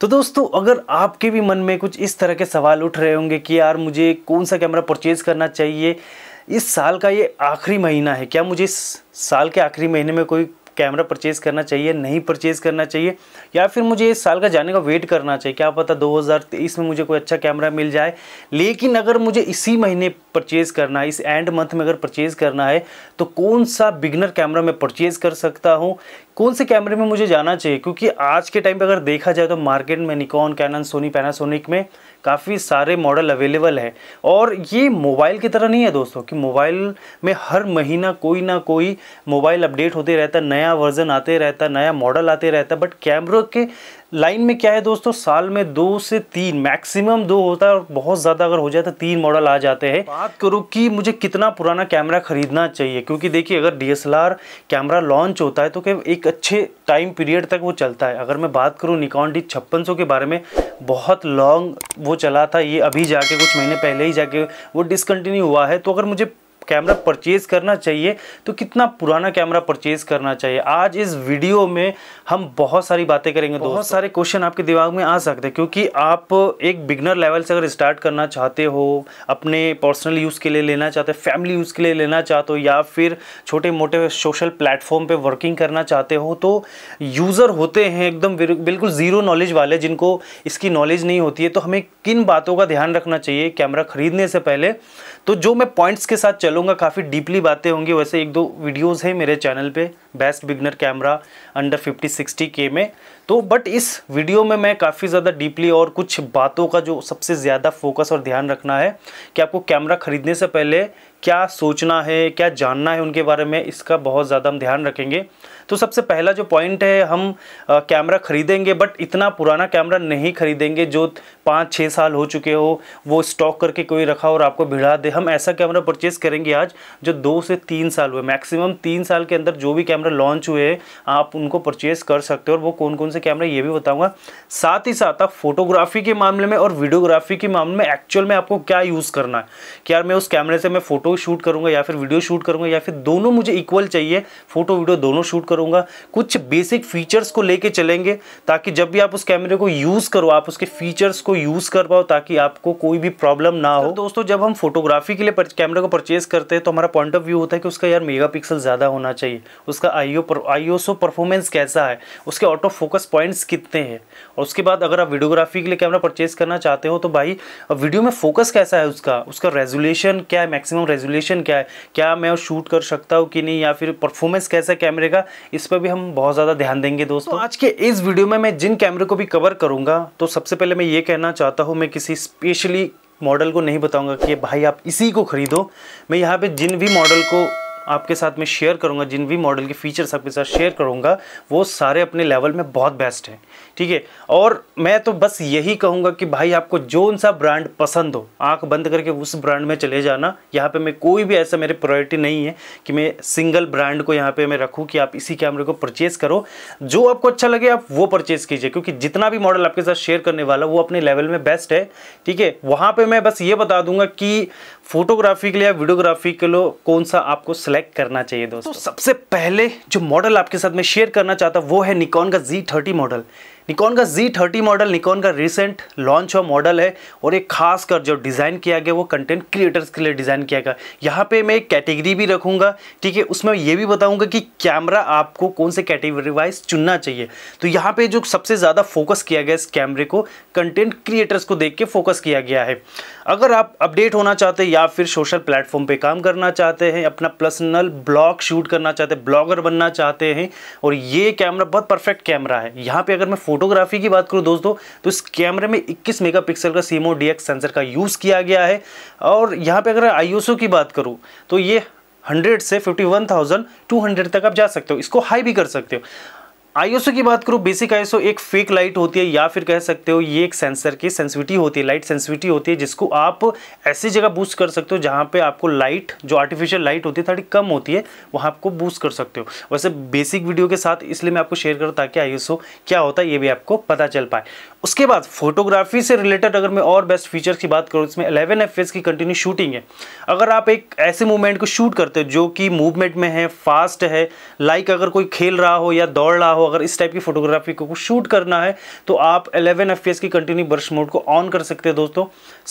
तो दोस्तों अगर आपके भी मन में कुछ इस तरह के सवाल उठ रहे होंगे कि यार मुझे कौन सा कैमरा परचेज़ करना चाहिए इस साल का ये आखिरी महीना है क्या मुझे इस साल के आखिरी महीने में कोई कैमरा परचेज करना चाहिए नहीं परचेज करना चाहिए या फिर मुझे इस साल का जाने का वेट करना चाहिए क्या पता 2023 में मुझे कोई अच्छा कैमरा मिल जाए लेकिन अगर मुझे इसी महीने परचेज़ करना है इस एंड मंथ में अगर परचेज़ करना है तो कौन सा बिगनर कैमरा मैं परचेज़ कर सकता हूँ कौन से कैमरे में मुझे जाना चाहिए क्योंकि आज के टाइम पर अगर देखा जाए तो मार्केट में निकॉन कैनन सोनी पैनासोनिक में काफ़ी सारे मॉडल अवेलेबल हैं और ये मोबाइल की तरह नहीं है दोस्तों कि मोबाइल में हर महीना कोई ना कोई मोबाइल अपडेट होते रहता नया वर्जन आते रहता नया मॉडल आते रहता बट कैमरों के लाइन में क्या है दोस्तों साल में दो से तीन मैक्सिमम दो होता है और बहुत ज़्यादा अगर हो जाए तो तीन मॉडल आ जाते हैं बात करो कि मुझे कितना पुराना कैमरा खरीदना चाहिए क्योंकि देखिए अगर डी कैमरा लॉन्च होता है तो क्या एक अच्छे टाइम पीरियड तक वो चलता है अगर मैं बात करूँ निकॉन डी छप्पन के बारे में बहुत लॉन्ग वो चला था ये अभी जाके कुछ महीने पहले ही जाके वो डिसकन्टिन्यू हुआ है तो अगर मुझे कैमरा परचेज़ करना चाहिए तो कितना पुराना कैमरा परचेज़ करना चाहिए आज इस वीडियो में हम बहुत सारी बातें करेंगे बहुत सारे क्वेश्चन आपके दिमाग में आ सकते हैं क्योंकि आप एक बिगनर लेवल से अगर स्टार्ट करना चाहते हो अपने पर्सनल यूज़ के लिए लेना चाहते हो फैमिली यूज़ के लिए लेना चाहते हो या फिर छोटे मोटे सोशल प्लेटफॉर्म पर वर्किंग करना चाहते हो तो यूज़र होते हैं एकदम बिल्कुल ज़ीरो नॉलेज वाले जिनको इसकी नॉलेज नहीं होती है तो हमें किन बातों का ध्यान रखना चाहिए कैमरा ख़रीदने से पहले तो जो मैं पॉइंट्स के साथ चलूँगा काफ़ी डीपली बातें होंगी वैसे एक दो वीडियोज़ हैं मेरे चैनल पे बेस्ट बिगनर कैमरा अंडर 50 60 के में तो बट इस वीडियो में मैं काफ़ी ज़्यादा डीपली और कुछ बातों का जो सबसे ज़्यादा फोकस और ध्यान रखना है कि आपको कैमरा ख़रीदने से पहले क्या सोचना है क्या जानना है उनके बारे में इसका बहुत ज़्यादा हम ध्यान रखेंगे तो सबसे पहला जो पॉइंट है हम कैमरा ख़रीदेंगे बट इतना पुराना कैमरा नहीं ख़रीदेंगे जो पाँच छः साल हो चुके हो वो स्टॉक करके कोई रखा और आपको भिड़ा दे हम ऐसा कैमरा परचेज़ करेंगे आज जो दो से तीन साल हुए मैक्सिमम तीन साल के अंदर जो भी कैमरा लॉन्च हुए आप उनको परचेज़ कर सकते हो और वो कौन कौन से कैमरा ये भी बताऊँगा साथ ही साथ आप फोटोग्राफी के मामले में और वीडियोग्राफी के मामले में एक्चुअल में आपको क्या यूज़ करना है कि यार मैं उस कैमरे से मैं फ़ोटो शूट करूँगा या फिर वीडियो शूट करूँगा या फिर दोनों मुझे इक्वल चाहिए फ़ोटो वीडियो दोनों शूट करूँगा करूँगा कुछ बेसिक फीचर्स को लेके चलेंगे ताकि जब भी आप उस कैमरे को यूज़ करो आप उसके फीचर्स को यूज़ कर पाओ ताकि आपको कोई भी प्रॉब्लम ना हो दोस्तों जब हम फोटोग्राफी के लिए कैमरे को परचेज करते हैं तो हमारा पॉइंट ऑफ व्यू होता है कि उसका यार मेगा ज़्यादा होना चाहिए उसका आई ओ आई परफॉर्मेंस कैसा है उसके ऑटो फोकस पॉइंट्स कितने हैं और उसके बाद अगर आप वीडियोग्राफी के लिए कैमरा परचेज करना चाहते हो तो भाई वीडियो में फोकस कैसा है उसका उसका रेजोल्यूशन क्या है मैक्सिमम रेजोल्यूशन क्या है क्या मैं शूट कर सकता हूँ कि नहीं या फिर परफॉर्मेंस कैसा है कैमरे का इस पर भी हम बहुत ज़्यादा ध्यान देंगे तो दोस्तों तो आज के इस वीडियो में मैं जिन कैमरे को भी कवर करूँगा तो सबसे पहले मैं ये कहना चाहता हूँ मैं किसी स्पेशली मॉडल को नहीं बताऊँगा कि भाई आप इसी को ख़रीदो मैं यहाँ पर जिन भी मॉडल को आपके साथ में शेयर करूंगा जिन भी मॉडल के फीचर्स आपके साथ शेयर करूंगा वो सारे अपने लेवल में बहुत बेस्ट हैं ठीक है और मैं तो बस यही कहूँगा कि भाई आपको जो सा ब्रांड पसंद हो आंख बंद करके उस ब्रांड में चले जाना यहाँ पे मैं कोई भी ऐसा मेरे प्रायोरिटी नहीं है कि मैं सिंगल ब्रांड को यहाँ पे मैं रखूँ कि आप इसी कैमरे को परचेज करो जो आपको अच्छा लगे आप वो परचेज कीजिए क्योंकि जितना भी मॉडल आपके साथ शेयर करने वाला वो अपने लेवल में बेस्ट है ठीक है वहाँ पर मैं बस ये बता दूंगा कि फोटोग्राफी के लिए या वीडियोग्राफी के लिए कौन सा आपको सेलेक्ट करना चाहिए दोस्तों तो सबसे पहले जो मॉडल आपके साथ मैं शेयर करना चाहता वो है निकॉन का जी मॉडल निकॉन का Z30 मॉडल निकॉन का रिसेंट लॉन्च हुआ मॉडल है और एक खास कर जो डिज़ाइन किया गया वो कंटेंट क्रिएटर्स के लिए डिज़ाइन किया गया यहाँ पे मैं एक कैटेगरी भी रखूँगा ठीक है उसमें ये भी बताऊँगा कि कैमरा आपको कौन से कैटेगरी वाइज चुनना चाहिए तो यहाँ पर जो सबसे ज़्यादा फोकस किया गया इस कैमरे को कंटेंट क्रिएटर्स को देख के फोकस किया गया है अगर आप अपडेट होना चाहते हैं या फिर सोशल प्लेटफॉर्म पर काम करना चाहते हैं अपना पर्सनल ब्लॉग शूट करना चाहते हैं ब्लॉगर बनना चाहते हैं और ये कैमरा बहुत परफेक्ट कैमरा है यहाँ पर अगर मैं फोटो फोटोग्राफी की बात करूँ दोस्तों तो इस कैमरे में 21 मेगापिक्सल का सीमो डी सेंसर का यूज़ किया गया है और यहाँ पर अगर आई की बात करूँ तो ये हंड्रेड से fifty one thousand two hundred तक आप जा सकते हो इसको हाई भी कर सकते हो आईएसओ की बात करूँ बेसिक आईएसओ एक फेक लाइट होती है या फिर कह सकते हो ये एक सेंसर की सेंसिविटी होती है लाइट सेंसिविटी होती है जिसको आप ऐसी जगह बूस्ट कर सकते हो जहाँ पे आपको लाइट जो आर्टिफिशियल लाइट होती है थोड़ी कम होती है वहाँ आपको बूस्ट कर सकते हो वैसे बेसिक वीडियो के साथ इसलिए मैं आपको शेयर करूँ ताकि आई क्या होता है ये भी आपको पता चल पाए उसके बाद फोटोग्राफी से रिलेटेड अगर मैं और बेस्ट फीचर्स की बात करूँ इसमें एलेवन एफ की कंटिन्यू शूटिंग है अगर आप एक ऐसे मूवमेंट को शूट करते हो जो कि मूवमेंट में है फास्ट है लाइक अगर कोई खेल रहा हो या दौड़ रहा हो अगर इस टाइप की फोटोग्राफी को शूट करना है तो आप एलेवन एफ की कंटिन्यू ब्रश मोड को ऑन कर सकते हैं दोस्तों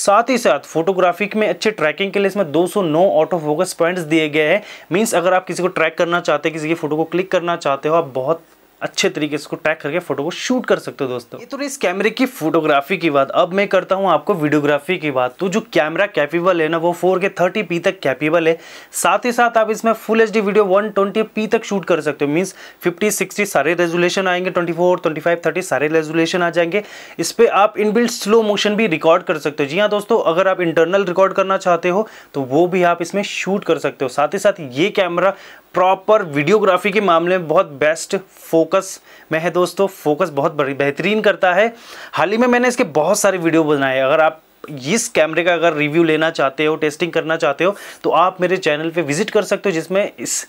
साथ ही साथ फोटोग्राफी में अच्छे ट्रैकिंग के लिए इसमें दो आउट ऑफ फोकस पॉइंट्स दिए गए हैं मीन्स अगर आप किसी को ट्रैक करना चाहते हैं किसी की फोटो को क्लिक करना चाहते हो आप बहुत अच्छे तरीके से ट्रैक करके फोटो को शूट कर सकते हो दोस्तों ये तो इस कैमरे की फोटोग्राफी की बात अब मैं करता हूँ आपको वीडियोग्राफी की बात तो जो कैमरा कैपेबल है ना वो फोर के थर्टी पी तक कैपेबल है साथ ही साथ आप इसमें full H video one twenty P तक शूट कर सकते हो मीन्स फिफ्टी सिक्सटी सारे रेजुलेशन आएंगे twenty four twenty five thirty सारे रेजुलेशन आ जाएंगे इस पर आप इनबिल्ट स्लो मोशन भी रिकॉर्ड कर सकते हो जी हाँ दोस्तों अगर आप इंटरनल रिकॉर्ड करना चाहते हो तो वो भी आप इसमें शूट कर सकते हो साथ ही साथ ये कैमरा प्रॉपर वीडियोग्राफी के मामले में बहुत बेस्ट फोक फोकस में है दोस्तों फोकस बहुत बेहतरीन करता है हाल ही में मैंने इसके बहुत सारे वीडियो बनाए अगर आप इस कैमरे का अगर रिव्यू लेना चाहते हो टेस्टिंग करना चाहते हो तो आप मेरे चैनल पर विजिट कर सकते हो जिसमें इस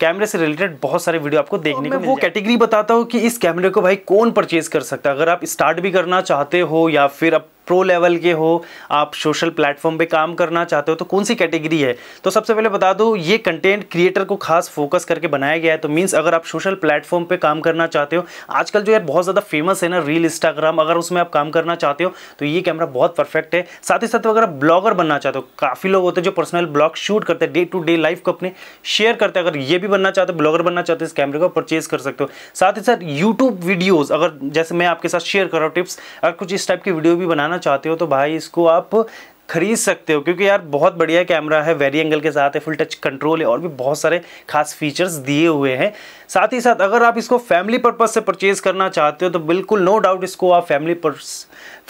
कैमरे से रिलेटेड बहुत सारे वीडियो आपको तो देखने को मैं वो कैटेगरी बताता हूँ कि इस कैमरे को भाई कौन परचेज कर सकता है अगर आप स्टार्ट भी करना चाहते हो या फिर आप प्रो लेवल के हो आप सोशल प्लेटफॉर्म पे काम करना चाहते हो तो कौन सी कैटेगरी है तो सबसे पहले बता दो ये कंटेंट क्रिएटर को खास फोकस करके बनाया गया है तो मीन्स अगर आप सोशल प्लेटफॉर्म पे काम करना चाहते हो आजकल जो यार बहुत ज़्यादा फेमस है ना रील इंस्टाग्राम अगर उसमें आप काम करना चाहते हो तो ये कैमरा बहुत परफेक्ट है साथ ही साथ अगर आप ब्लॉगर बनना चाहते हो काफ़ी लोग होते हैं जो पर्सनल ब्लॉग शूट करते हैं डे टू डे लाइफ को अपने शेयर करते हैं अगर ये भी बनना चाहते हो ब्लॉगर बनना चाहते हो इस कैमरे को परचेज कर सकते हो साथ ही साथ यूट्यूब वीडियोज़ अगर जैसे मैं आपके साथ शेयर कर रहा हूँ टिप्स अगर कुछ इस टाइप की वीडियो भी बनाना करवाना चाहते हो तो भाई इसको आप खरीद सकते हो क्योंकि यार बहुत बढ़िया कैमरा है वेरी एंगल के साथ है फुल टच कंट्रोल है और भी बहुत सारे खास फीचर्स दिए हुए हैं साथ ही साथ अगर आप इसको फैमिली पर्पज़ से परचेज़ करना चाहते हो तो बिल्कुल नो डाउट इसको आप फैमिली पर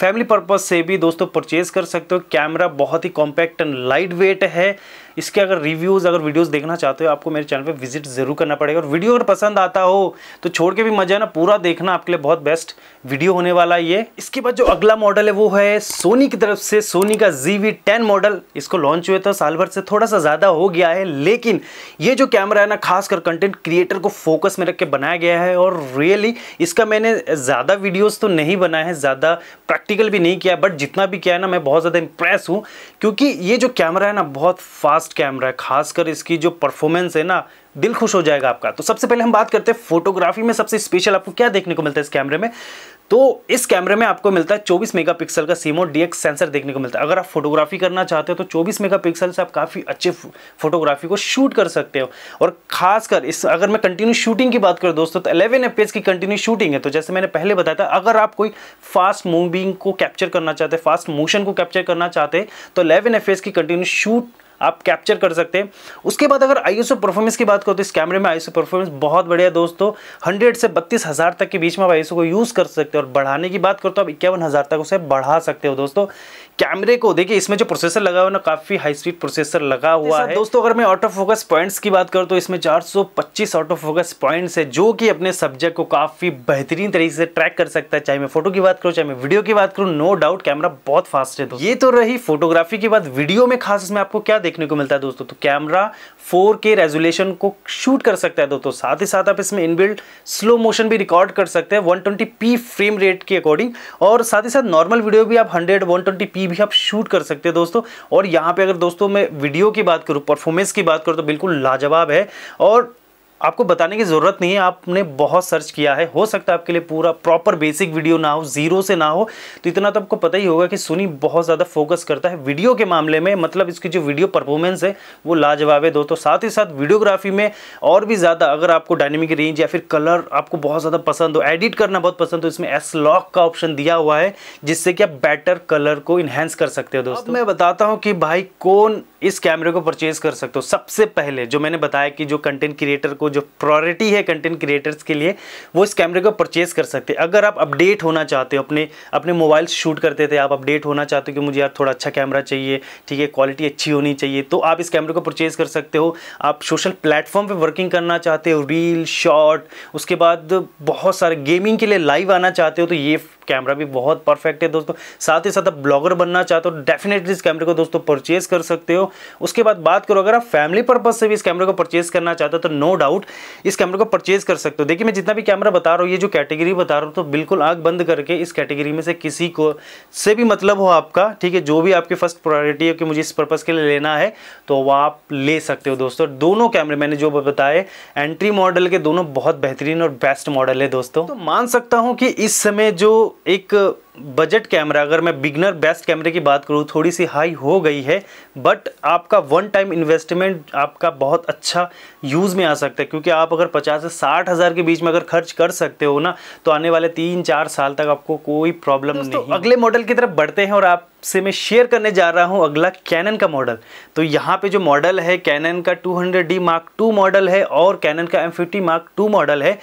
फैमिली पर्पज़ से भी दोस्तों परचेज़ कर सकते हो कैमरा बहुत ही कॉम्पैक्ट एंड लाइट वेट है इसके अगर रिव्यूज़ अगर वीडियोज़ देखना चाहते हो आपको मेरे चैनल पर विजिट ज़रूर करना पड़ेगा और वीडियो अगर पसंद आता हो तो छोड़ के भी मजा है ना पूरा देखना आपके लिए बहुत बेस्ट वीडियो होने वाला ये इसके बाद जो अगला मॉडल है वो है सोनी की तरफ से सोनी का जी वी टेन मॉडल इसको लॉन्च हुए तो साल भर से थोड़ा सा ज़्यादा हो गया है लेकिन ये जो कैमरा है ना खासकर कंटेंट क्रिएटर को फोकस में रख के बनाया गया है और रियली इसका मैंने ज़्यादा वीडियोज़ तो नहीं बनाए हैं ज़्यादा प्रैक्टिकल भी नहीं किया बट जितना भी किया है ना मैं बहुत ज़्यादा इंप्रेस हूँ क्योंकि ये जो कैमरा है ना बहुत फास्ट फास्ट कैमरा है खासकर इसकी जो परफॉर्मेंस है ना दिल खुश हो जाएगा आपका तो सबसे पहले हम बात करते हैं फोटोग्राफी में सबसे स्पेशल आपको क्या देखने को मिलता है इस कैमरे में तो इस कैमरे में आपको मिलता है 24 मेगापिक्सल का सीमो डीएक्स सेंसर देखने को मिलता है अगर आप फोटोग्राफी करना चाहते हो तो 24 मेगापिक्सल से आप काफ़ी अच्छे फोटोग्राफी को शूट कर सकते हो और खासकर इस अगर मैं कंटिन्यू शूटिंग की बात करूँ दोस्तों तो 11 एफ की कंटिन्यू शूटिंग है तो जैसे मैंने पहले बताया था अगर आप कोई फास्ट मूविंग को कैप्चर करना चाहते फास्ट मोशन को कैप्चर करना चाहते तो इलेवन एफ की कंटिन्यू शूट आप कैप्चर कर सकते हैं उसके बाद अगर आई एस परफॉर्मेंस की बात करो तो इस कैमरे में आई एस परफॉर्मेंस बहुत बढ़िया दोस्तों हंड्रेड से बत्तीस हज़ार तक के बीच में आप आई को यूज़ कर सकते हो और बढ़ाने की बात करो तो आप इक्यावन हज़ार तक उसे बढ़ा सकते हो दोस्तों कैमरे को देखिए इसमें जो प्रोसेसर लगा हुआ ना काफ़ी हाई स्पीड प्रोसेसर लगा हुआ है दोस्तों अगर मैं ऑटो फोकस पॉइंट्स की बात करूँ तो इसमें 425 ऑटो फोकस पॉइंट्स है जो कि अपने सब्जेक्ट को काफ़ी बेहतरीन तरीके से ट्रैक कर सकता है चाहे मैं फोटो की बात करूँ चाहे मैं वीडियो की बात करूँ नो डाउट कैमरा बहुत फास्ट है ये तो रही फोटोग्राफी की बात वीडियो में खास इसमें आपको क्या देखने को मिलता है दोस्तों तो कैमरा 4K रेजोल्यूशन को शूट कर सकता है दोस्तों साथ ही साथ आप इसमें इनबिल्ट स्लो मोशन भी रिकॉर्ड कर सकते हैं 120p फ्रेम रेट के अकॉर्डिंग और साथ ही साथ नॉर्मल वीडियो भी आप 100 120p भी आप शूट कर सकते हैं दोस्तों और यहाँ पे अगर दोस्तों मैं वीडियो की बात करूँ परफॉर्मेंस की बात करूँ तो बिल्कुल लाजवाब है और आपको बताने की ज़रूरत नहीं है आपने बहुत सर्च किया है हो सकता है आपके लिए पूरा प्रॉपर बेसिक वीडियो ना हो ज़ीरो से ना हो तो इतना तो आपको पता ही होगा कि सोनी बहुत ज़्यादा फोकस करता है वीडियो के मामले में मतलब इसकी जो वीडियो परफॉर्मेंस है वो लाजवाब है दोस्तों साथ ही साथ वीडियोग्राफी में और भी ज़्यादा अगर आपको डायनेमिक रेंज या फिर कलर आपको बहुत ज़्यादा पसंद हो एडिट करना बहुत पसंद हो इसमें एस लॉक का ऑप्शन दिया हुआ है जिससे कि आप बेटर कलर को इन्हेंस कर सकते हो दोस्तों मैं बताता हूँ कि भाई कौन इस कैमरे को परचेज़ कर सकते हो सबसे पहले जो मैंने बताया कि जो कंटेंट क्रिएटर को जो प्रायोरिटी है कंटेंट क्रिएटर्स के लिए वो इस कैमरे को परचेज़ कर सकते हैं अगर आप अपडेट होना चाहते हो अपने अपने मोबाइल शूट करते थे आप अपडेट होना चाहते हो कि मुझे यार थोड़ा अच्छा कैमरा चाहिए ठीक है क्वालिटी अच्छी होनी चाहिए तो आप इस कैमरे को परचेज़ कर सकते हो आप सोशल प्लेटफॉर्म पर वर्किंग करना चाहते हो रील शॉर्ट उसके बाद बहुत सारे गेमिंग के लिए लाइव आना चाहते हो तो ये कैमरा भी बहुत परफेक्ट है दोस्तों साथ ही साथ आप ब्लॉगर बनना चाहते हो डेफिनेटली इस कैमरे को दोस्तों परचेज़ कर सकते हो उसके बाद बात करो अगर आप फैमिली पर्पज़ से भी इस कैमरे को परचेज़ करना चाहते हो तो नो डाउट डाउट इस कैमरे को परचेज कर सकते हो देखिए मैं जितना भी कैमरा बता रहा हूँ ये जो कैटेगरी बता रहा हूँ तो बिल्कुल आग बंद करके इस कैटेगरी में से किसी को से भी मतलब हो आपका ठीक है जो भी आपकी फर्स्ट प्रायोरिटी है कि मुझे इस पर्पज़ के लिए लेना है तो वह आप ले सकते हो दोस्तों दोनों कैमरे मैंने जो बताए एंट्री मॉडल के दोनों बहुत बेहतरीन और बेस्ट मॉडल है दोस्तों तो मान सकता हूँ कि इस समय जो एक बजट कैमरा अगर मैं बिगनर बेस्ट कैमरे की बात करूँ थोड़ी सी हाई हो गई है बट आपका वन टाइम इन्वेस्टमेंट आपका बहुत अच्छा यूज़ में आ सकता है क्योंकि आप अगर पचास से साठ हज़ार के बीच में अगर खर्च कर सकते हो ना तो आने वाले तीन चार साल तक आपको कोई प्रॉब्लम नहीं अगले मॉडल की तरफ बढ़ते हैं और आप से मैं शेयर करने जा रहा हूँ अगला कैनन का मॉडल तो यहाँ पे जो मॉडल है कैनन का 200D मार्क टू मॉडल है और कैनन का M50 मार्क टू मॉडल है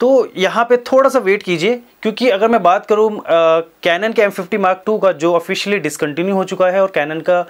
तो यहाँ पे थोड़ा सा वेट कीजिए क्योंकि अगर मैं बात करूँ कैनन के एम फिफ्टी मार्क टू का जो ऑफिशियली डिसकंटिन्यू हो चुका है और कैनन का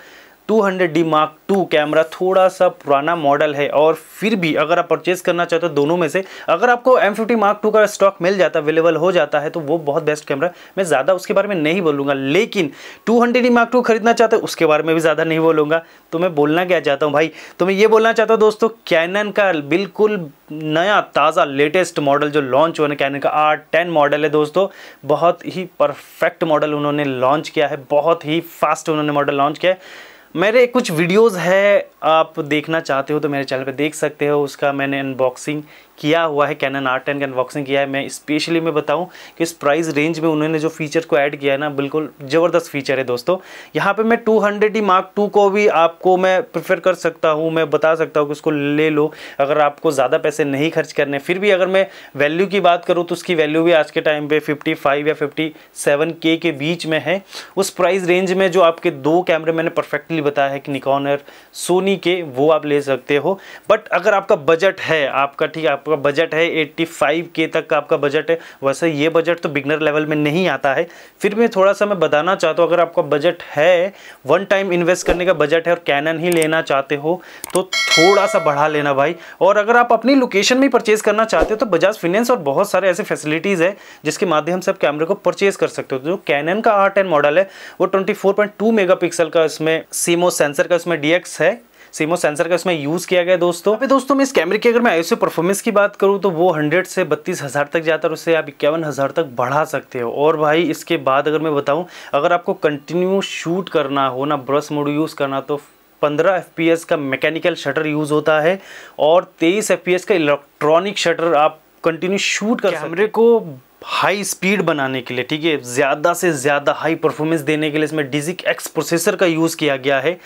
hundred D mark two camera थोड़ा सा पुराना मॉडल है और फिर भी अगर आप परचेज करना चाहते हो दोनों में से अगर आपको एम फिफ्टी मार्क टू का स्टॉक मिल जाता अवेलेबल हो जाता है तो वो बहुत बेस्ट कैमरा मैं ज़्यादा उसके बारे में नहीं बोलूँगा लेकिन two hundred D mark two खरीदना चाहते हो उसके बारे में भी ज़्यादा नहीं बोलूँगा तो मैं बोलना क्या चाहता हूँ भाई तो मैं ये बोलना चाहता हूँ दोस्तों कैनन का बिल्कुल नया ताज़ा लेटेस्ट मॉडल जो लॉन्च हुआ ना कैनन का आर टेन मॉडल है दोस्तों बहुत ही परफेक्ट मॉडल उन्होंने लॉन्च किया है बहुत ही फास्ट उन्होंने मॉडल लॉन्च किया है मेरे कुछ वीडियोस है आप देखना चाहते हो तो मेरे चैनल पे देख सकते हो उसका मैंने अनबॉक्सिंग किया हुआ है कैनन आर्ट एंड अनबॉक्सिंग किया है मैं स्पेशली मैं बताऊं कि इस प्राइस रेंज में उन्होंने जो फीचर को ऐड किया है ना बिल्कुल ज़बरदस्त फीचर है दोस्तों यहाँ पे मैं two hundred D mark two को भी आपको मैं प्रेफर कर सकता हूँ मैं बता सकता हूँ कि उसको ले लो अगर आपको ज़्यादा पैसे नहीं खर्च करने फिर भी अगर मैं वैल्यू की बात करूँ तो उसकी वैल्यू भी आज के टाइम पर फिफ्टी या फिफ्टी के के बीच में है उस प्राइस रेंज में जो आपके दो कैमरे मैंने परफेक्टली बताया है कि निकॉनर सोनी के वो आप ले सकते हो बट अगर आपका बजट है आपका ठीक है आप आपका बजट है एट्टी के तक का आपका बजट है वैसे ये बजट तो बिगनर लेवल में नहीं आता है फिर भी थोड़ा सा मैं बताना चाहता हूँ अगर आपका बजट है वन टाइम इन्वेस्ट करने का बजट है और कैनन ही लेना चाहते हो तो थोड़ा सा बढ़ा लेना भाई और अगर आप अपनी लोकेशन में परचेज करना चाहते हो तो बजाज फिनेंस और बहुत सारे ऐसे फैसिलिटीज़ है जिसके माध्यम से आप कैमरे को परचेज कर सकते हो जो कैनन का आर्ट एंड मॉडल है वो ट्वेंटी फोर का इसमें सीमो सेंसर का इसमें डीएक्स है सीमो सेंसर का इसमें यूज़ किया गया दोस्तों अभी दोस्तों मैं इस कैमरे की अगर मैं आई परफॉर्मेंस की बात करूँ तो वो हंड्रेड से बत्तीस हज़ार तक जाता है उससे आप इक्यावन हज़ार तक बढ़ा सकते हो और भाई इसके बाद अगर मैं बताऊँ अगर आपको कंटिन्यू शूट करना हो ना ब्रश मोड यूज़ करना तो 15 एफ का मैकेनिकल शटर यूज़ होता है और 23 एफ का इलेक्ट्रॉनिक शटर आप कंटिन्यू शूट कर कैमरे को हाई स्पीड बनाने के लिए ठीक है ज़्यादा से ज़्यादा हाई परफॉर्मेंस देने के लिए इसमें डिजिक एक्स प्रोसेसर का यूज़ किया गया है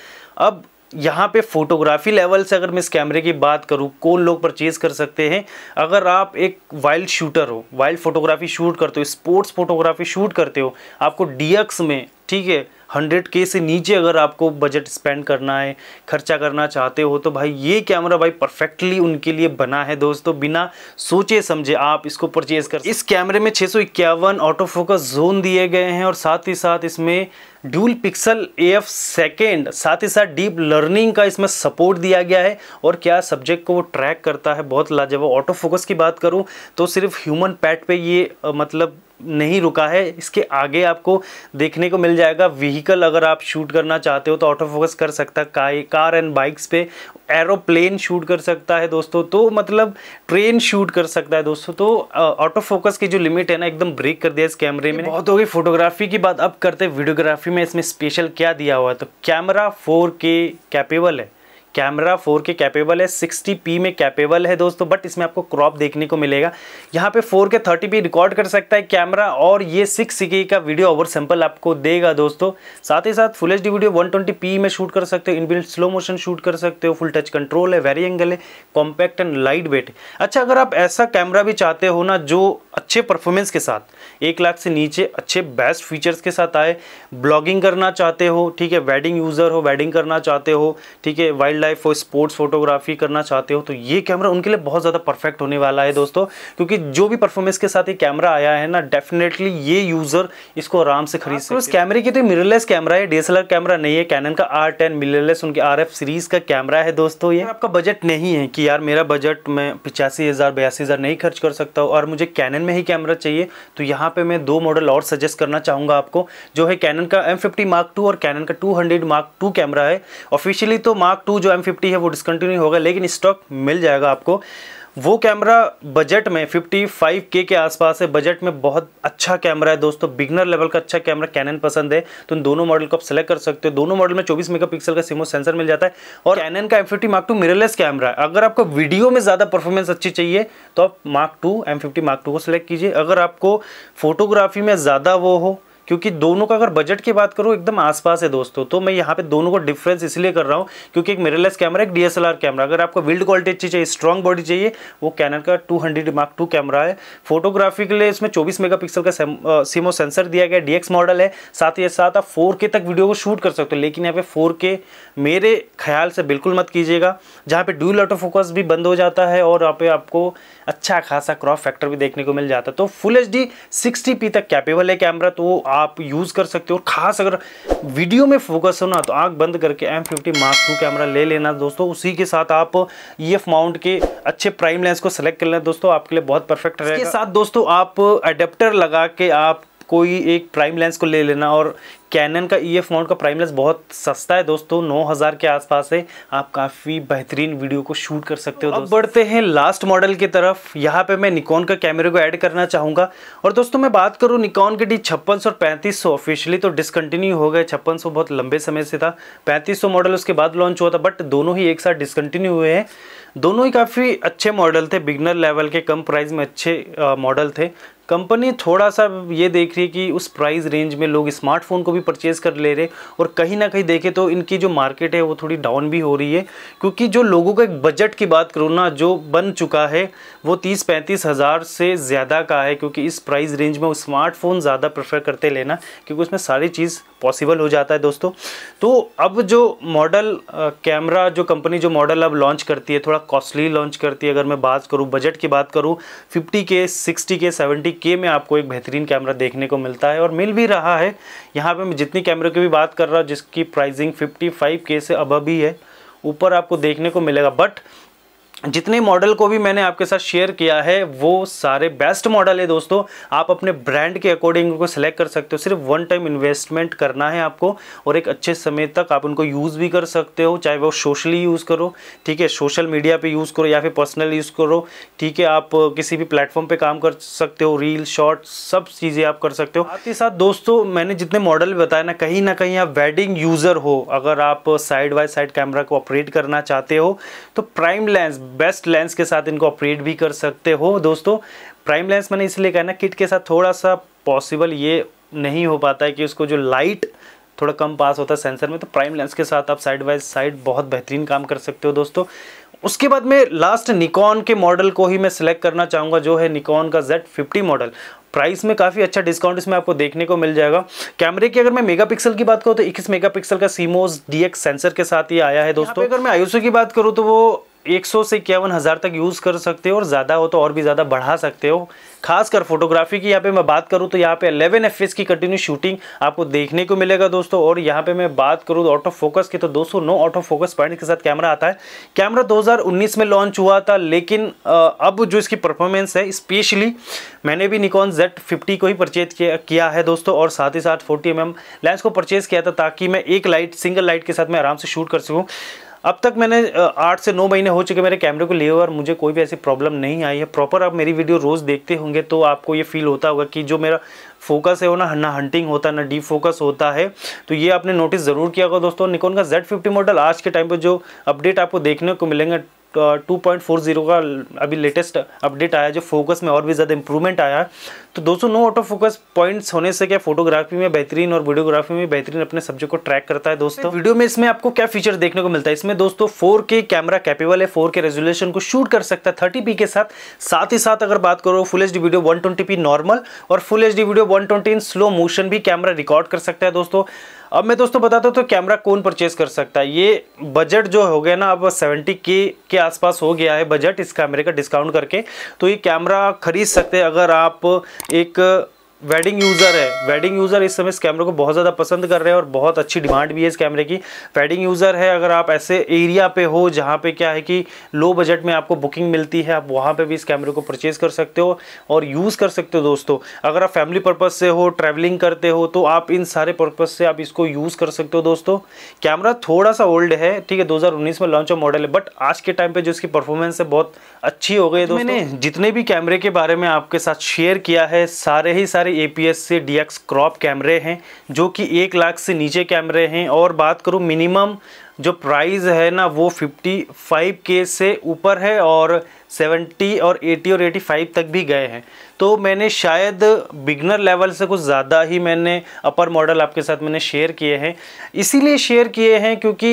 अब यहाँ पे फोटोग्राफी लेवल से अगर मैं इस कैमरे की बात करूँ कौन लोग परचेज़ कर सकते हैं अगर आप एक वाइल्ड शूटर हो वाइल्ड फोटोग्राफी शूट करते हो स्पोर्ट्स फोटोग्राफी शूट करते हो आपको डी में ठीक है हंड्रेड के से नीचे अगर आपको बजट स्पेंड करना है खर्चा करना चाहते हो तो भाई ये कैमरा भाई परफेक्टली उनके लिए बना है दोस्तों बिना सोचे समझे आप इसको परचेज कर इस कैमरे में छः सौ इक्यावन ऑटो फोकस जोन दिए गए हैं और साथ ही साथ इसमें dual pixel A F second साथ ही साथ डीप लर्निंग का इसमें सपोर्ट दिया गया है और क्या सब्जेक्ट को वो ट्रैक करता है बहुत लाजवाब ऑटो फोकस की बात करूँ तो सिर्फ ह्यूमन पैट पे ये मतलब नहीं रुका है इसके आगे आपको देखने को मिल जाएगा व्हीकल अगर आप शूट करना चाहते हो तो ऑटो फोकस कर सकता है कार एंड बाइक्स पे एरोप्लेन शूट कर सकता है दोस्तों तो मतलब ट्रेन शूट कर सकता है दोस्तों तो ऑटो फोकस की जो लिमिट है ना एकदम ब्रेक कर दिया इस कैमरे में बहुत हो गई फोटोग्राफी की बात अब करते वीडियोग्राफी में इसमें स्पेशल क्या दिया हुआ है तो कैमरा फोर कैपेबल है कैमरा फोर के कैपेबल है सिक्सटी पी में कैपेबल है दोस्तों बट इसमें आपको क्रॉप देखने को मिलेगा यहाँ पे फोर के थर्टी पी रिकॉर्ड कर सकता है कैमरा और ये सिक्स के e का वीडियो ओवर सैम्पल आपको देगा दोस्तों साथ ही साथ full H video one twenty में शूट कर सकते हो इनबिल्ट स्लो मोशन शूट कर सकते हो फुल टच कंट्रोल है वेरी एंगल है कॉम्पैक्ट एंड लाइट वेट अच्छा अगर आप ऐसा कैमरा भी चाहते हो ना जो अच्छे परफॉर्मेंस के साथ एक लाख से नीचे अच्छे बेस्ट फीचर्स के साथ आए ब्लॉगिंग करना चाहते हो ठीक है वेडिंग यूज़र हो वेडिंग करना चाहते हो ठीक है वाइल्ड लाइफ और स्पोर्ट्स फोटोग्राफी करना चाहते हो तो ये कैमरा उनके लिए बहुत ज़्यादा परफेक्ट होने वाला है दोस्तों क्योंकि जो भी परफॉर्मेंस के साथ ये कैमरा आया है ना डेफिनेटली ये यूज़र इसको आराम से खरीद हाँ, तो सकते कैमरे की तो मिररलेस कैमरा है डी कैमरा नहीं है कैनन का आर टेन मिररलेस उनकी आर सीरीज़ का कैमरा है दोस्तों ये आपका बजट नहीं है कि यार मेरा बजट मैं पिचासी हज़ार नहीं खर्च कर सकता हूँ और मुझे कैनन में ही कैमरा चाहिए तो यहाँ पर मैं दो मॉडल और सजेस्ट करना चाहूँगा आपको जो है कैनन का एम फिफ्टी मार्क टू और कैनन का two hundred mark two camera है ऑफिशियली तो मार्क टू जो एम फिफ्टी है वो डिसकंटिन्यू होगा लेकिन स्टॉक मिल जाएगा आपको वो कैमरा बजट में 55K के आसपास है बजट में बहुत अच्छा कैमरा है दोस्तों बिगनर लेवल का अच्छा कैमरा कैनन पसंद है तो इन दोनों मॉडल को आप सेलेक्ट कर सकते हो दोनों मॉडल में 24 मेगापिक्सल का सिमो सेंसर मिल जाता है और कैनन का M fifty mark two mirrorless camera है अगर आपको वीडियो में ज़्यादा परफॉर्मेंस अच्छी चाहिए तो आप mark two M fifty mark two को सिलेक्ट कीजिए अगर आपको फोटोग्राफी में ज़्यादा वो हो क्योंकि दोनों का अगर बजट की बात करूँ एकदम आसपास है दोस्तों तो मैं यहाँ पे दोनों को डिफरेंस इसलिए कर रहा हूँ क्योंकि एक मिररलेस कैमरा एक डीएसएलआर कैमरा अगर आपको बिल्ड क्वालिटी अच्छी चाहिए स्ट्रॉन्ग बॉडी चाहिए वो कैनन का two hundred mark two camera है फोटोग्राफी के लिए इसमें चौबीस मेगा का सीमो सेंसर दिया गया डीएक्स मॉडल है साथ ही साथ आप फोर तक वीडियो को शूट कर सकते हो लेकिन यहाँ पे फोर मेरे ख्याल से बिल्कुल मत कीजिएगा जहाँ पे ड्यूल ऑटो फोकस भी बंद हो जाता है और यहाँ पे आपको अच्छा खासा क्रॉप फैक्टर भी देखने को मिल जाता है तो फुल एच डी सिक्सटी तक कैपेबल है कैमरा तो आप यूज़ कर सकते हो और ख़ास अगर वीडियो में फोकस हो ना तो आँख बंद करके M fifty mark two camera ले लेना दोस्तों उसी के साथ आप ई एफ माउंट के अच्छे प्राइम लेंस को सेलेक्ट कर लेना दोस्तों आपके लिए बहुत परफेक्ट रहेगा साथ दोस्तों आप अडेप्टर लगा के आप कोई एक प्राइम लेंस को ले लेना और कैनन का ई एफ माउंट का प्राइम लेंस बहुत सस्ता है दोस्तों 9000 के आसपास है आप काफ़ी बेहतरीन वीडियो को शूट कर सकते हो अब बढ़ते हैं लास्ट मॉडल की तरफ यहाँ पे मैं निकॉन का कैमरे को ऐड करना चाहूँगा और दोस्तों मैं बात करूँ निकॉन के डी छप्पन सौ पैंतीस सौ ऑफिशियली तो डिसकंटिन्यू हो गए छप्पन सौ बहुत लंबे समय से था पैंतीस सौ मॉडल उसके बाद लॉन्च हुआ था बट दोनों ही एक साथ डिसकंटिन्यू हुए हैं दोनों ही काफ़ी अच्छे मॉडल थे बिगनर लेवल के कम प्राइस में अच्छे मॉडल थे कंपनी थोड़ा सा ये देख रही है कि उस प्राइस रेंज में लोग स्मार्टफोन को भी परचेज़ कर ले रहे और कहीं ना कहीं देखें तो इनकी जो मार्केट है वो थोड़ी डाउन भी हो रही है क्योंकि जो लोगों का एक बजट की बात करूँ ना जो बन चुका है वो तीस पैंतीस हज़ार से ज़्यादा का है क्योंकि इस प्राइस रेंज में वो स्मार्टफोन ज़्यादा प्रेफर करते लेना क्योंकि उसमें सारी चीज़ पॉसिबल हो जाता है दोस्तों तो अब जो मॉडल कैमरा जो कंपनी जो मॉडल अब लॉन्च करती है थोड़ा कॉस्टली लॉन्च करती है अगर मैं बात करूँ बजट की बात करूँ फिफ्टी के सिक्सटी के सेवेंटी के में आपको एक बेहतरीन कैमरा देखने को मिलता है और मिल भी रहा है यहाँ पर मैं जितनी कैमरे की भी बात कर रहा हूँ जिसकी प्राइजिंग फिफ्टी फाइव के से अब अभी है ऊपर आपको देखने को मिलेगा बट जितने मॉडल को भी मैंने आपके साथ शेयर किया है वो सारे बेस्ट मॉडल है दोस्तों आप अपने ब्रांड के अकॉर्डिंग उनको सेलेक्ट कर सकते हो सिर्फ वन टाइम इन्वेस्टमेंट करना है आपको और एक अच्छे समय तक आप उनको यूज़ भी कर सकते हो चाहे वो सोशली यूज़ करो ठीक है सोशल मीडिया पे यूज़ करो या फिर पर्सनल यूज़ करो ठीक है आप किसी भी प्लेटफॉर्म पर काम कर सकते हो रील शॉर्ट सब चीज़ें आप कर सकते हो साथ ही साथ दोस्तों मैंने जितने मॉडल बताए ना कहीं ना कहीं आप वेडिंग यूज़र हो अगर आप साइड बाई साइड कैमरा को ऑपरेट करना चाहते हो तो प्राइम लेंस बेस्ट लेंस के साथ इनको ऑपरेट भी कर सकते हो दोस्तों प्राइम लेंस मैंने इसलिए कहा ना किट के साथ थोड़ा सा पॉसिबल ये नहीं हो पाता है कि उसको जो लाइट थोड़ा कम पास होता है सेंसर में तो प्राइम लेंस के साथ आप साइड बाय साइड बहुत बेहतरीन काम कर सकते हो दोस्तों उसके बाद मैं लास्ट निकॉन के मॉडल को ही मैं सिलेक्ट करना चाहूँगा जो है निकॉन का Z50 मॉडल प्राइस में काफ़ी अच्छा डिस्काउंट इसमें आपको देखने को मिल जाएगा कैमरे की अगर मैं मेगापिक्सल की बात करूँ तो 21 मेगापिक्सल का सीमोस डीएक्स सेंसर के साथ ही आया है दोस्तों अगर मैं आयुषो की बात करूँ तो वो सौ से इक्यावन हज़ार तक यूज़ कर सकते हो और ज़्यादा हो तो और भी ज़्यादा बढ़ा सकते हो खासकर फोटोग्राफी की यहाँ पे मैं बात करूँ तो यहाँ पे 11 एफ की कंटिन्यू शूटिंग आपको देखने को मिलेगा दोस्तों और यहाँ पे मैं बात करूँ ऑटो फोकस की तो 209 ऑटो फोकस पॉइंट के साथ कैमरा आता है कैमरा 2019 में लॉन्च हुआ था लेकिन अब जो इसकी परफॉर्मेंस है स्पेशली मैंने भी निकॉन जेड फिफ्टी को ही परचेज किया है दोस्तों और साथ ही साथ फोर्टी एम लेंस को परचेज़ किया था ताकि मैं एक लाइट सिंगल लाइट के साथ मैं आराम से शूट कर सकूँ अब तक मैंने आठ से नौ महीने हो चुके मेरे कैमरे को लिए और मुझे कोई भी ऐसी प्रॉब्लम नहीं आई है प्रॉपर आप मेरी वीडियो रोज़ देखते होंगे तो आपको ये फील होता होगा कि जो मेरा फोकस है वो ना ना हंटिंग होता है ना डीप फोकस होता है तो ये आपने नोटिस ज़रूर किया होगा दोस्तों निकोन का जेड फिफ्टी मॉडल आज के टाइम पर जो अपडेट आपको देखने को मिलेंगे टू पॉइंट फोर जीरो का अभी लेटेस्ट अपडेट आया जो फोकस में और भी ज़्यादा इंप्रूवमेंट आया है तो दोस्तों नो ऑटो फोकस पॉइंट्स होने से क्या फोटोग्राफी में बेहतरीन और वीडियोग्राफी में बेहतरीन अपने सब्जेक्ट को ट्रैक करता है दोस्तों वीडियो में इसमें आपको क्या फीचर देखने को मिलता है इसमें दोस्तों फोर के कैमरा कैपेबल है फोर के रेजोल्यूशन को शूट कर सकता है थर्टी पी के साथ साथ ही साथ अगर बात करो full H video one twenty P normal और full H video one twenty in slow motion भी कैमरा रिकॉर्ड कर सकता है दोस्तों अब मैं दोस्तों बताता हूँ तो कैमरा कौन परचेज कर सकता है ये बजट जो हो गया ना अब सेवेंटी के के आसपास हो गया है बजट इस कैमरे का डिस्काउंट करके तो ये कैमरा खरीद सकते हैं अगर आप एक वेडिंग यूज़र है वेडिंग यूज़र इस समय इस कैमरे को बहुत ज़्यादा पसंद कर रहे हैं और बहुत अच्छी डिमांड भी है इस कैमरे की वेडिंग यूज़र है अगर आप ऐसे एरिया पे हो जहाँ पे क्या है कि लो बजट में आपको बुकिंग मिलती है आप वहाँ पे भी इस कैमरे को परचेज़ कर सकते हो और यूज़ कर सकते हो दोस्तों अगर आप फैमिली पर्पज़ से हो ट्रैवलिंग करते हो तो आप इन सारे पर्पज़ से आप इसको यूज़ कर सकते हो दोस्तों कैमरा थोड़ा सा ओल्ड है ठीक है दो में लॉन्च हो मॉडल है बट आज के टाइम पर जो इसकी परफॉर्मेंस है बहुत अच्छी हो गई है तो दोस्तों जितने भी कैमरे के बारे में आपके साथ शेयर किया है सारे ही सारे एपीएस से डीएक्स क्रॉप कैमरे हैं जो कि एक लाख से नीचे कैमरे हैं और बात करूँ मिनिमम जो प्राइस है ना वो फिफ्टी फाइव के से ऊपर है और सेवेंटी और एटी और एटी फाइव तक भी गए हैं तो मैंने शायद बिगनर लेवल से कुछ ज़्यादा ही मैंने अपर मॉडल आपके साथ मैंने शेयर किए हैं इसीलिए शेयर किए हैं क्योंकि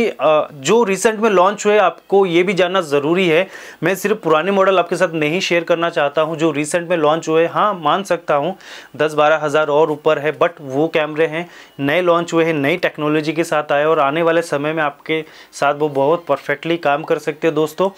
जो रिसेंट में लॉन्च हुए आपको ये भी जानना ज़रूरी है मैं सिर्फ पुराने मॉडल आपके साथ नहीं शेयर करना चाहता हूँ जो रिसेंट में लॉन्च हुए हाँ मान सकता हूँ दस बारह हज़ार और ऊपर है बट वो कैमरे हैं नए लॉन्च हुए हैं नई टेक्नोलॉजी के साथ आए और आने वाले समय में आपके साथ वो बहुत परफेक्टली काम कर सकते हैं दोस्तों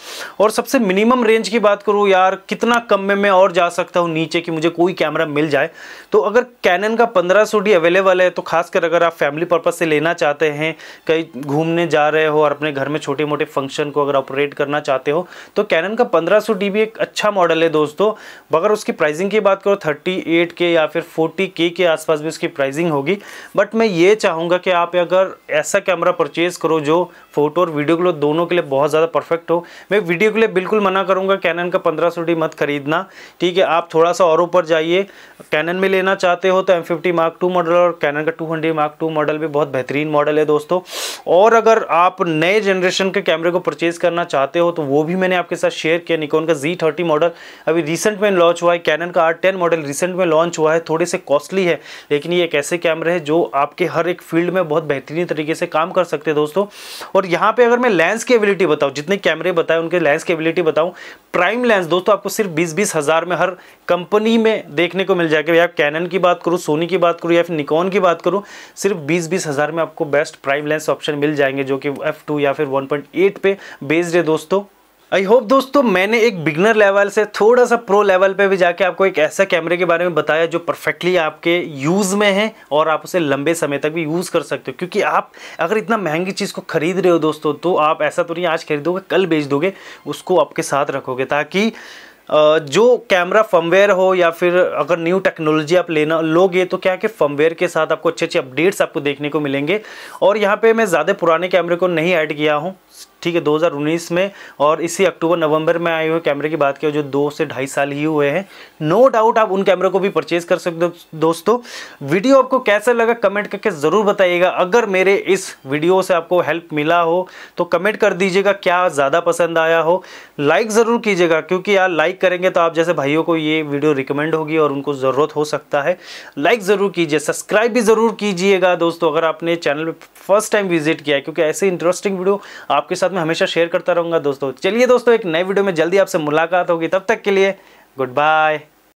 और सबसे मिनिमम रेंज की बात करूँ यार कितना कम में मैं और जा सकता हूँ नीचे कि मुझे कोई कैमरा मिल जाए तो अगर कैनन का पंद्रह सौ डी अवेलेबल है तो खासकर अगर आप फैमिली पर्पज़ से लेना चाहते हैं कहीं घूमने जा रहे हो और अपने घर में छोटे मोटे फंक्शन को अगर ऑपरेट करना चाहते हो तो कैनन का पंद्रह सौ डी भी एक अच्छा मॉडल है दोस्तों मगर उसकी प्राइजिंग की बात करो थर्टी एट के या फिर फोर्टी के के आसपास भी उसकी प्राइजिंग होगी बट मैं ये चाहूँगा कि आप अगर ऐसा कैमरा परचेज़ करो जो फोटो और वीडियो के लिए दोनों के लिए बहुत ज़्यादा परफेक्ट हो मैं वीडियो के लिए बिल्कुल मना करूँगा कैनन का पंद्रह सौ मत खरीदना ठीक है आप थोड़ा सा और ऊपर जाइए कैनन में लेना चाहते हो तो M fifty mark two model और कैनन का two hundred mark two model भी बहुत बेहतरीन मॉडल है दोस्तों और अगर आप नए जनरेशन के कैमरे को परचेज़ करना चाहते हो तो वो भी मैंने आपके साथ शेयर किया निकोन का जी थर्टी मॉडल अभी रिसेंट में लॉन्च हुआ है कैनन का आर टेन मॉडल रिसेंट में लॉन्च हुआ है थोड़े से कॉस्टली है लेकिन ये एक ऐसे कैमरे हैं जो आपके हर एक फील्ड में बहुत बेहतरीन तरीके से काम कर सकते हैं दोस्तों और और यहाँ पे अगर मैं लेंस की एबिलिटी बताऊँ जितने कैमरे बताए उनके लेंस की एबिलिटी बताऊँ प्राइम लेंस दोस्तों आपको सिर्फ बीस बीस हज़ार में हर कंपनी में देखने को मिल जाएगा या कैनन की बात करूँ सोनी की बात करूँ या फिर निकॉन की बात करूँ सिर्फ बीस बीस हज़ार में आपको बेस्ट प्राइम लेंस ऑप्शन मिल जाएंगे जो कि एफ़ या फिर वन पे बेस्ड है दोस्तों आई होप दोस्तों मैंने एक बिगनर लेवल से थोड़ा सा प्रो लेवल पे भी जाके आपको एक ऐसा कैमरे के बारे में बताया जो परफेक्टली आपके यूज़ में है और आप उसे लंबे समय तक भी यूज़ कर सकते हो क्योंकि आप अगर इतना महंगी चीज़ को खरीद रहे हो दोस्तों तो आप ऐसा तो नहीं आज खरीदोगे कल बेच दोगे उसको आपके साथ रखोगे ताकि जो कैमरा फर्मवेयर हो या फिर अगर न्यू टेक्नोलॉजी आप लेना लोगे तो क्या कि फर्मवेयर के साथ आपको अच्छे अच्छे अपडेट्स आपको देखने को मिलेंगे और यहाँ पे मैं ज़्यादा पुराने कैमरे को नहीं ऐड किया हूँ ठीक है 2019 में और इसी अक्टूबर नवंबर में आए हुए कैमरे की बात की जो दो से ढाई साल ही हुए हैं नो डाउट आप उन कैमरों को भी परचेज कर सकते हो दोस्तों वीडियो आपको कैसा लगा कमेंट करके ज़रूर बताइएगा अगर मेरे इस वीडियो से आपको हेल्प मिला हो तो कमेंट कर दीजिएगा क्या ज़्यादा पसंद आया हो लाइक ज़रूर कीजिएगा क्योंकि यार लाइक करेंगे तो आप जैसे भाइयों को ये वीडियो रिकमेंड होगी और उनको ज़रूरत हो सकता है लाइक ज़रूर कीजिए सब्सक्राइब भी ज़रूर कीजिएगा दोस्तों अगर आपने चैनल पर फर्स्ट टाइम विजिट किया है क्योंकि ऐसे इंटरेस्टिंग वीडियो आपके साथ मैं हमेशा शेयर करता रहूँगा दोस्तों चलिए दोस्तों एक नए वीडियो में जल्दी आपसे मुलाकात होगी तब तक के लिए गुड बाय